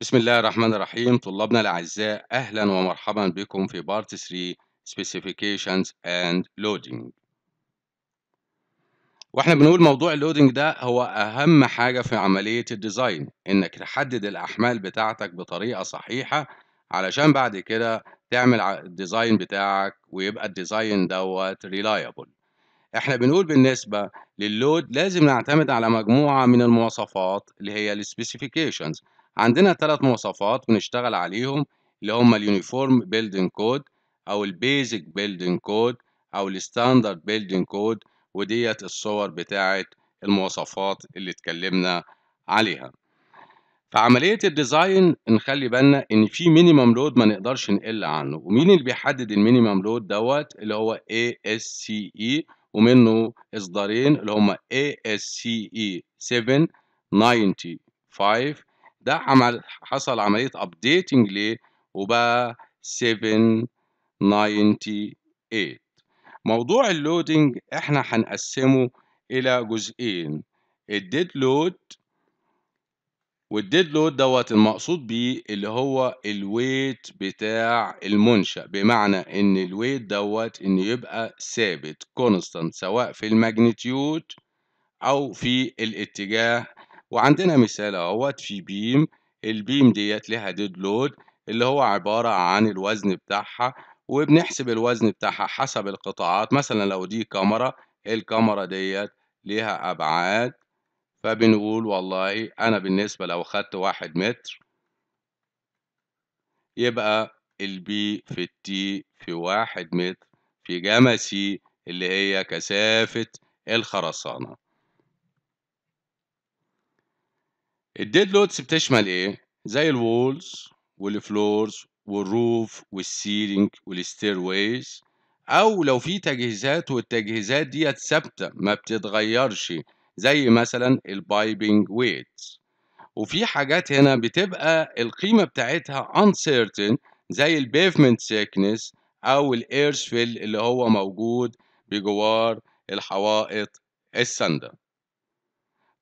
بسم الله الرحمن الرحيم طلابنا الأعزاء أهلا ومرحبا بكم في بارت 3 Specifications and Loading واحنا بنقول موضوع اللودنج ده هو أهم حاجة في عملية الديزاين إنك تحدد الأحمال بتاعتك بطريقة صحيحة علشان بعد كده تعمل الديزاين بتاعك ويبقى الديزاين دوت ريلايبل احنا بنقول بالنسبة لللود لازم نعتمد على مجموعة من المواصفات اللي هي السبيسيفيكيشنز specifications عندنا ثلاث مواصفات بنشتغل عليهم اللي هم اليونيفورم بيلدين كود او البيزك بيلدين كود او الستاندرد بيلدين كود وديت الصور بتاعه المواصفات اللي اتكلمنا عليها في عملية الديزاين نخلي بالنا إن في مينيمم لود ما نقدرش نقل عنه، ومين اللي بيحدد المينيمم لود دوت اللي هو ASCE ومنه إصدارين اللي هما ASCE 795 ده عمل حصل عملية updating ليه وبقى 798 موضوع اللودنج احنا هنقسمه الى جزئين الديد لود والديد لود دوت المقصود بيه اللي هو الويت بتاع المنشأ بمعنى ان الويت دوت ان يبقى ثابت كونستانت سواء في الماجنتيود او في الاتجاه وعندنا مثال اهوت في بيم البيم ديت ليها ديد لود اللي هو عبارة عن الوزن بتاعها وبنحسب الوزن بتاعها حسب القطاعات مثلا لو دي كاميرا الكاميرا ديت ليها أبعاد فبنقول والله أنا بالنسبة لو خدت واحد متر يبقى البي في التي في واحد متر في جاما سي اللي هي كثافة الخرسانة الديد لودز بتشمل ايه زي الوولز والفلورز والروف والسيلينج والستير ويز او لو في تجهيزات والتجهيزات ديت ثابته ما بتتغيرش زي مثلا البايبنج ويت وفي حاجات هنا بتبقى القيمه بتاعتها uncertain زي البيفمنت سيكنس او فيل اللي هو موجود بجوار الحوائط الساندة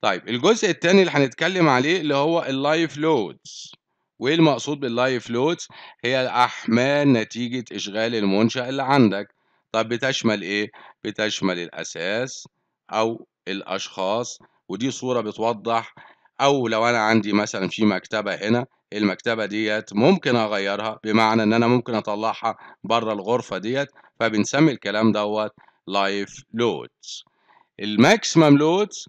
طيب الجزء الثاني اللي هنتكلم عليه اللي هو اللايف لودز وايه المقصود باللايف لودز هي الاحمال نتيجه اشغال المنشا اللي عندك طب بتشمل ايه بتشمل الاساس او الاشخاص ودي صوره بتوضح او لو انا عندي مثلا في مكتبه هنا المكتبه ديت ممكن اغيرها بمعنى ان انا ممكن اطلعها بره الغرفه ديت فبنسمي الكلام دوت لايف لودز الماكسيمم لودز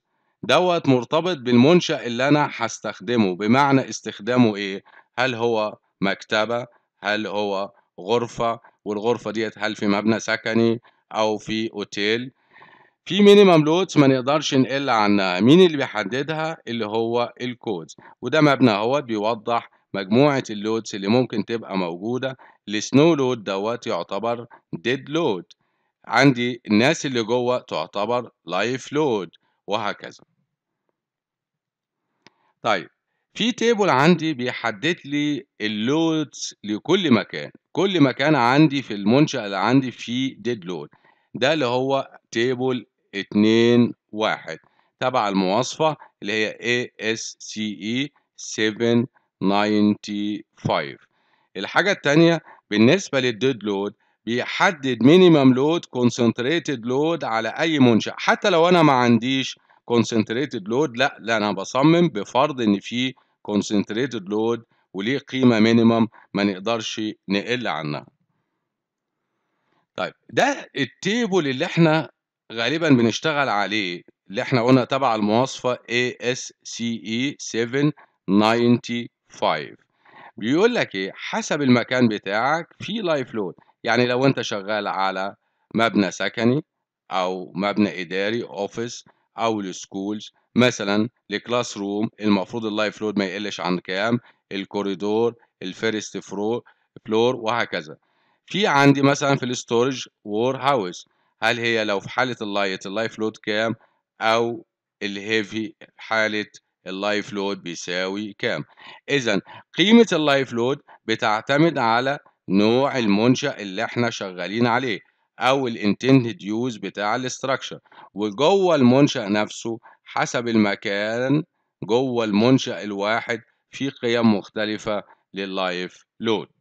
دوت مرتبط بالمنشأ اللي أنا هستخدمه بمعنى استخدامه إيه؟ هل هو مكتبة؟ هل هو غرفة؟ والغرفة ديت هل في مبنى سكني أو في أوتيل؟ في مينيمم لودز ما نقدرش نقل عنها مين اللي بيحددها اللي هو الكود وده مبنى اهوت بيوضح مجموعة اللودز اللي ممكن تبقى موجودة السنو لود دوت يعتبر ديد لود عندي الناس اللي جوه تعتبر لايف لود وهكذا طيب في تيبل عندي بيحدد لي اللودز لكل مكان كل مكان عندي في المنشأ اللي عندي فيه ديد لود ده اللي هو تيبل 2 1 تبع المواصفة اللي هي ASCE 795 الحاجة التانية بالنسبة للديد لود بيحدد مينيمم لود كونسنتريتد لود على أي منشأ حتى لو أنا ما عنديش كونسنتريتد لود لا لا انا بصمم بفرض ان في كونسنتريتد لود وليه قيمه مينيمم ما نقدرش نقل عنها طيب ده التيبل اللي احنا غالبا بنشتغل عليه اللي احنا قلنا تبع المواصفه ASCE 795 بيقول لك ايه حسب المكان بتاعك في لايف لود يعني لو انت شغال على مبنى سكني او مبنى اداري اوفيس او السكولز مثلا الكلاس روم المفروض اللايف لود ما يقلش عن كام الكوريدور الفيرست فرو فلور وهكذا في عندي مثلا في الستورج وور هاوس هل هي لو في حاله اللايت اللايف لود كام او الهيفي حاله اللايف لود بيساوي كام اذا قيمه اللايف لود بتعتمد على نوع المنشأ اللي احنا شغالين عليه او الانتندد يوز بتاع الاستراكشر وجوه المنشأ نفسه حسب المكان جوه المنشأ الواحد في قيم مختلفة لللايف لود